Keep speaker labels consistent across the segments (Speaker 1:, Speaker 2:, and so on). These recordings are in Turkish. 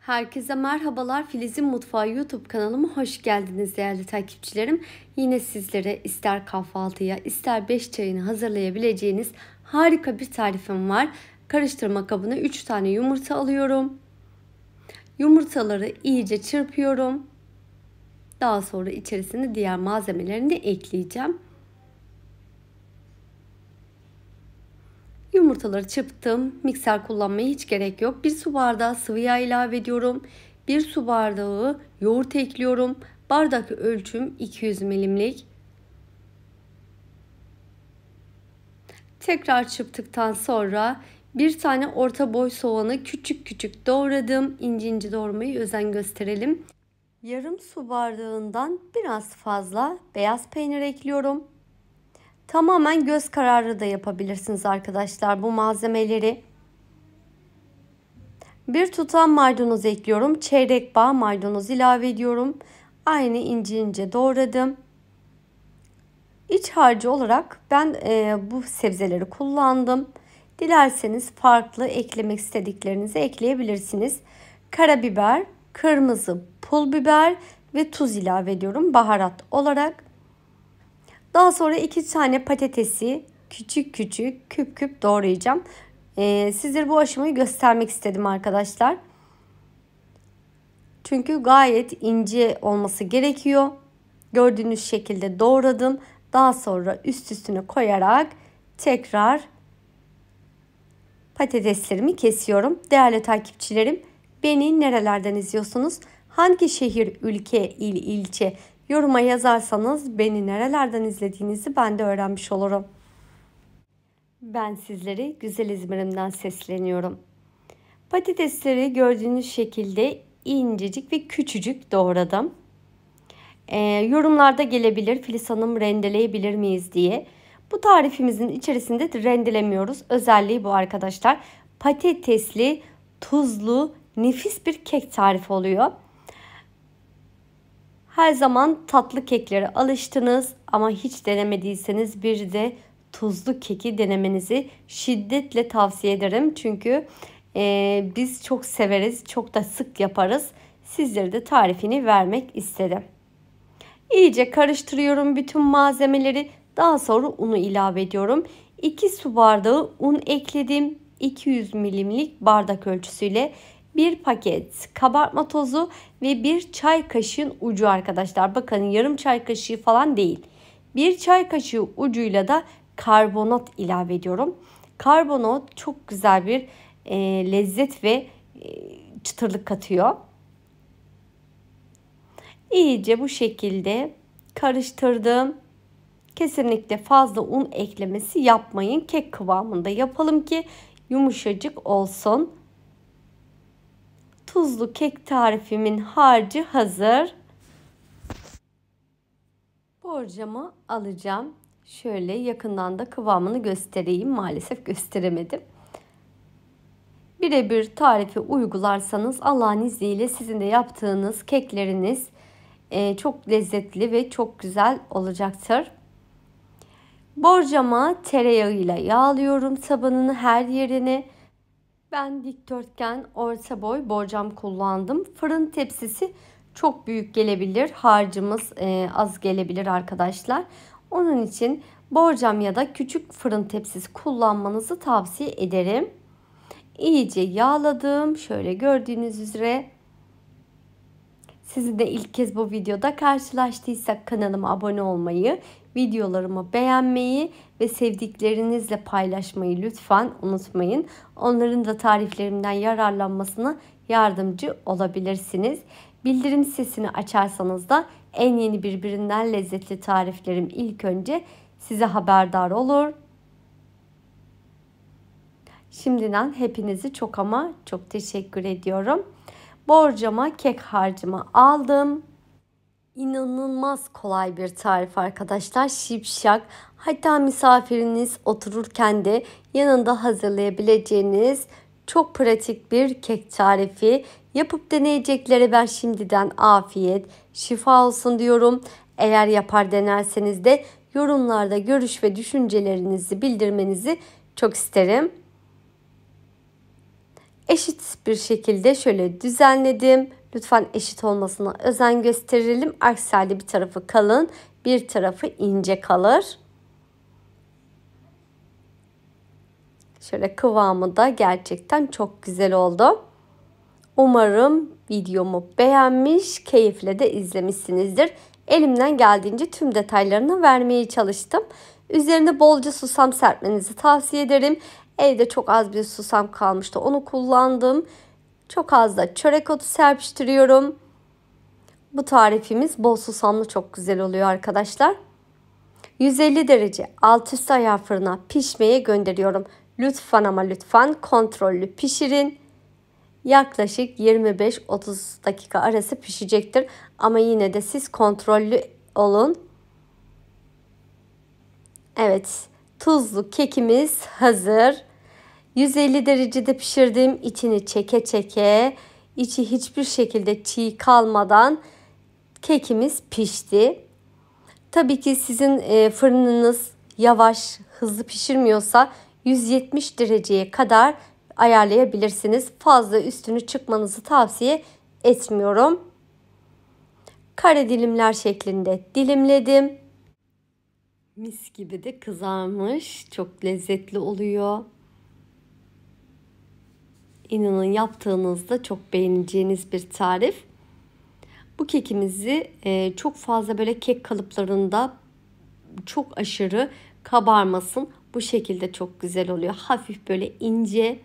Speaker 1: Herkese merhabalar. Filiz'in Mutfağı YouTube kanalıma hoş geldiniz değerli takipçilerim. Yine sizlere ister kahvaltıya ister 5 çayını hazırlayabileceğiniz harika bir tarifim var. Karıştırma kabına 3 tane yumurta alıyorum. Yumurtaları iyice çırpıyorum. Daha sonra içerisine diğer malzemelerini ekleyeceğim. yumurtaları çırptım. Mikser kullanmaya hiç gerek yok. Bir su bardağı sıvı yağ ilave ediyorum. Bir su bardağı yoğurt ekliyorum. Bardak ölçüm 200 milimlik. Tekrar çırptıktan sonra bir tane orta boy soğanı küçük küçük doğradım. İnce ince doğramayı özen gösterelim. Yarım su bardağından biraz fazla beyaz peynir ekliyorum. Tamamen göz kararı da yapabilirsiniz arkadaşlar bu malzemeleri. Bir tutam maydanoz ekliyorum. Çeyrek bağ maydanoz ilave ediyorum. Aynı ince ince doğradım. İç harcı olarak ben e, bu sebzeleri kullandım. Dilerseniz farklı eklemek istediklerinizi ekleyebilirsiniz. Karabiber, kırmızı pul biber ve tuz ilave ediyorum baharat olarak. Daha sonra iki tane patatesi küçük küçük küp küp doğrayacağım. Ee, sizlere bu aşamayı göstermek istedim arkadaşlar. Çünkü gayet ince olması gerekiyor. Gördüğünüz şekilde doğradım. Daha sonra üst üstüne koyarak tekrar patateslerimi kesiyorum. Değerli takipçilerim beni nerelerden izliyorsunuz? Hangi şehir, ülke, il, ilçe Yoruma yazarsanız beni nerelerden izlediğinizi ben de öğrenmiş olurum. Ben sizleri güzel İzmir'imden sesleniyorum. Patatesleri gördüğünüz şekilde incecik ve küçücük doğradım. E, yorumlarda gelebilir Filiz Hanım rendeleyebilir miyiz diye. Bu tarifimizin içerisinde rendelemiyoruz. Özelliği bu arkadaşlar. Patatesli, tuzlu, nefis bir kek tarifi oluyor. Her zaman tatlı keklere alıştınız ama hiç denemediyseniz bir de tuzlu keki denemenizi şiddetle tavsiye ederim. Çünkü e, biz çok severiz, çok da sık yaparız. Sizlere de tarifini vermek istedim. İyice karıştırıyorum bütün malzemeleri. Daha sonra unu ilave ediyorum. 2 su bardağı un ekledim. 200 milimlik bardak ölçüsüyle 1 paket kabartma tozu ve 1 çay kaşığın ucu arkadaşlar. Bakın yarım çay kaşığı falan değil. 1 çay kaşığı ucuyla da karbonat ilave ediyorum. Karbonat çok güzel bir e, lezzet ve e, çıtırlık katıyor. İyice bu şekilde karıştırdım. Kesinlikle fazla un eklemesi yapmayın. Kek kıvamında yapalım ki yumuşacık olsun tuzlu kek tarifimin harcı hazır. Borcamı alacağım. Şöyle yakından da kıvamını göstereyim. Maalesef gösteremedim. Birebir tarifi uygularsanız Allah'ın izniyle sizin de yaptığınız kekleriniz e, çok lezzetli ve çok güzel olacaktır. Borcama tereyağıyla yağlıyorum tabanını her yerini. Ben dikdörtgen orta boy borcam kullandım. Fırın tepsisi çok büyük gelebilir. Harcımız e, az gelebilir arkadaşlar. Onun için borcam ya da küçük fırın tepsisi kullanmanızı tavsiye ederim. İyice yağladım. Şöyle gördüğünüz üzere sizi de ilk kez bu videoda karşılaştıysak kanalıma abone olmayı, videolarımı beğenmeyi ve sevdiklerinizle paylaşmayı lütfen unutmayın. Onların da tariflerimden yararlanmasına yardımcı olabilirsiniz. Bildirim sesini açarsanız da en yeni birbirinden lezzetli tariflerim ilk önce size haberdar olur. Şimdiden hepinizi çok ama çok teşekkür ediyorum borcama kek harcımı aldım. İnanılmaz kolay bir tarif arkadaşlar. Şipşak. Hatta misafiriniz otururken de yanında hazırlayabileceğiniz çok pratik bir kek tarifi. Yapıp deneyeceklere ben şimdiden afiyet, şifa olsun diyorum. Eğer yapar denerseniz de yorumlarda görüş ve düşüncelerinizi bildirmenizi çok isterim eşit bir şekilde şöyle düzenledim. Lütfen eşit olmasına özen gösterelim. Aksi halde bir tarafı kalın, bir tarafı ince kalır. Şöyle kıvamı da gerçekten çok güzel oldu. Umarım videomu beğenmiş, keyifle de izlemişsinizdir. Elimden geldiğince tüm detaylarını vermeye çalıştım. Üzerine bolca susam serpmenizi tavsiye ederim. Evde çok az bir susam kalmıştı. Onu kullandım. Çok az da çörek otu serpiştiriyorum. Bu tarifimiz bol susamlı çok güzel oluyor arkadaşlar. 150 derece alt üst ayar fırına pişmeye gönderiyorum. Lütfen ama lütfen kontrollü pişirin. Yaklaşık 25-30 dakika arası pişecektir. Ama yine de siz kontrollü olun. Evet, tuzlu kekimiz hazır. 150 derecede pişirdim. İçini çeke çeke, içi hiçbir şekilde çiğ kalmadan kekimiz pişti. Tabii ki sizin e, fırınınız yavaş, hızlı pişirmiyorsa 170 dereceye kadar ayarlayabilirsiniz. Fazla üstünü çıkmanızı tavsiye etmiyorum. Kare dilimler şeklinde dilimledim. Mis gibi de kızarmış. Çok lezzetli oluyor. İnanın yaptığınızda çok beğeneceğiniz bir tarif. Bu kekimizi e, çok fazla böyle kek kalıplarında çok aşırı kabarmasın. Bu şekilde çok güzel oluyor. Hafif böyle ince.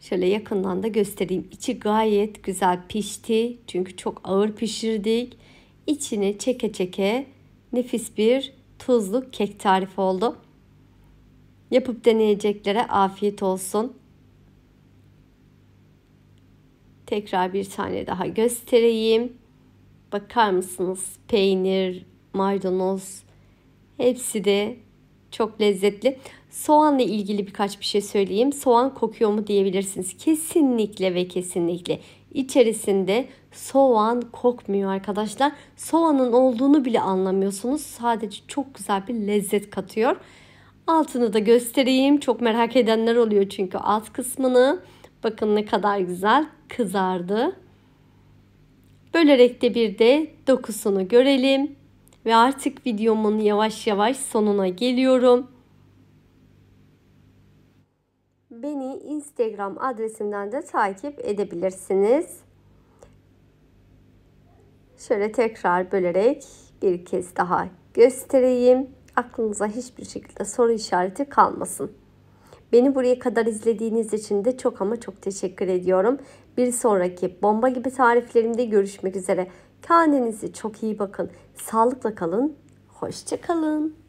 Speaker 1: Şöyle yakından da göstereyim. İçi gayet güzel pişti. Çünkü çok ağır pişirdik. İçini çeke çeke nefis bir tuzlu kek tarifi oldu. Yapıp deneyeceklere afiyet olsun. Tekrar bir tane daha göstereyim. Bakar mısınız? Peynir, maydanoz hepsi de çok lezzetli. Soğanla ilgili birkaç bir şey söyleyeyim. Soğan kokuyor mu diyebilirsiniz. Kesinlikle ve kesinlikle içerisinde soğan kokmuyor arkadaşlar. Soğanın olduğunu bile anlamıyorsunuz. Sadece çok güzel bir lezzet katıyor. Altını da göstereyim. Çok merak edenler oluyor çünkü alt kısmını. Bakın ne kadar güzel kızardı. Bölerek de bir de dokusunu görelim. Ve artık videomun yavaş yavaş sonuna geliyorum. Instagram adresimden de takip edebilirsiniz. Şöyle tekrar bölerek bir kez daha göstereyim. Aklınıza hiçbir şekilde soru işareti kalmasın. Beni buraya kadar izlediğiniz için de çok ama çok teşekkür ediyorum. Bir sonraki bomba gibi tariflerimde görüşmek üzere. Kendinize çok iyi bakın. Sağlıkla kalın. Hoşçakalın. kalın.